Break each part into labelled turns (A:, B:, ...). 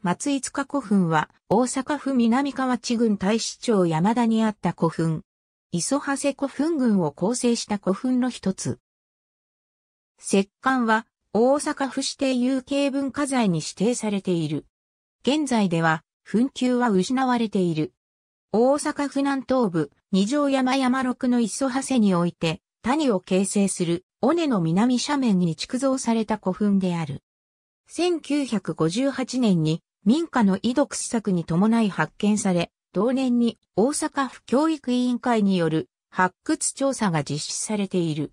A: 松井塚古墳は大阪府南河内郡大市町山田にあった
B: 古墳。磯長古墳群を構成した古墳の一つ。石棺は大阪府指定有形文化財に指定されている。現在では墳丘は失われている。大阪府南東部二条山山六の磯長において谷を形成する尾根の南斜面に築造された古墳である。1958年に民家の遺読施策に伴い発見され、同年に大阪府教育委員会による発掘調査が実施されている。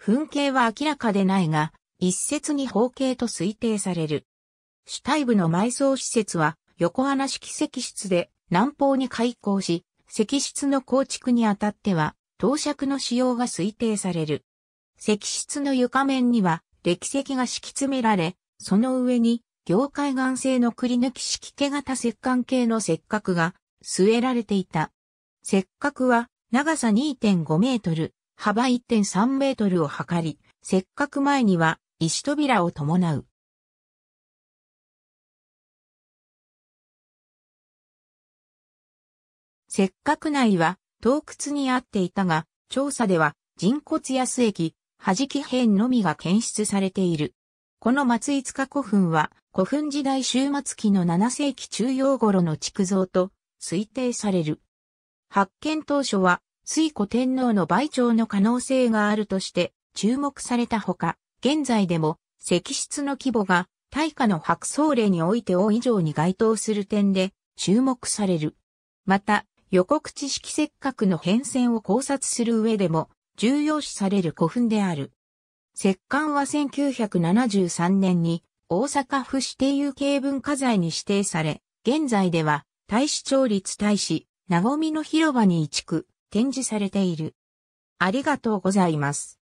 B: 噴景は明らかでないが、一説に方形と推定される。主体部の埋葬施設は横穴式石室で南方に開港し、石室の構築にあたっては、当尺の使用が推定される。石室の床面には、歴石が敷き詰められ、その上に業界岩製のくり抜き式毛型石管系の石角が据えられていた。石角は長さ2.5メートル、幅1.3メートルを測り、石
A: 角前には石扉を伴う。石角内は洞窟にあっていたが、調査では人骨や素液、弾き片の
B: みが検出されている。この松井塚古墳は、古墳時代終末期の7世紀中央頃の築造と推定される。発見当初は、水古天皇の倍長の可能性があるとして注目されたほか、現在でも石室の規模が大化の白僧令において王以上に該当する点で注目される。また、予告知識せっかくの変遷を考察する上でも重要視される古墳である。石棺は1973年に大阪府指定有形文化財に指定され、現在では大使町立大使、なごみの広場に移
A: 築、展示されている。ありがとうございます。